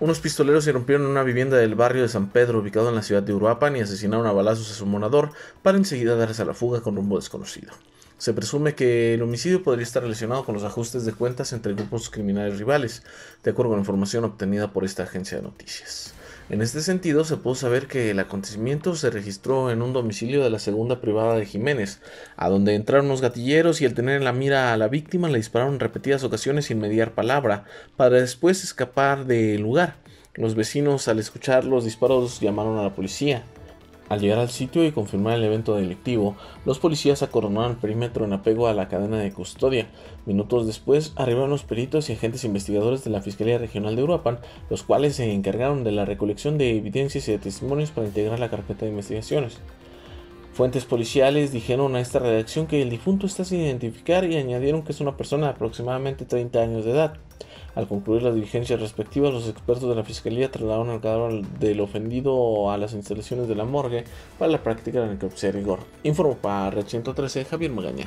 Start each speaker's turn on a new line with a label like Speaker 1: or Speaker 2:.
Speaker 1: Unos pistoleros irrumpieron en una vivienda del barrio de San Pedro, ubicado en la ciudad de Uruapan, y asesinaron a balazos a su monador para enseguida darse a la fuga con rumbo desconocido. Se presume que el homicidio podría estar relacionado con los ajustes de cuentas entre grupos criminales rivales, de acuerdo con información obtenida por esta agencia de noticias. En este sentido, se pudo saber que el acontecimiento se registró en un domicilio de la segunda privada de Jiménez, a donde entraron los gatilleros y al tener en la mira a la víctima le dispararon repetidas ocasiones sin mediar palabra, para después escapar del lugar. Los vecinos al escuchar los disparos llamaron a la policía. Al llegar al sitio y confirmar el evento delictivo, los policías acordonaron el perímetro en apego a la cadena de custodia. Minutos después, arribaron los peritos y agentes investigadores de la Fiscalía Regional de Uruapan, los cuales se encargaron de la recolección de evidencias y de testimonios para integrar la carpeta de investigaciones. Fuentes policiales dijeron a esta redacción que el difunto está sin identificar y añadieron que es una persona de aproximadamente 30 años de edad. Al concluir las diligencias respectivas, los expertos de la fiscalía trasladaron el cadáver del ofendido a las instalaciones de la morgue para la práctica de la necropsia de rigor. Informo para Red 113 Javier Magaña.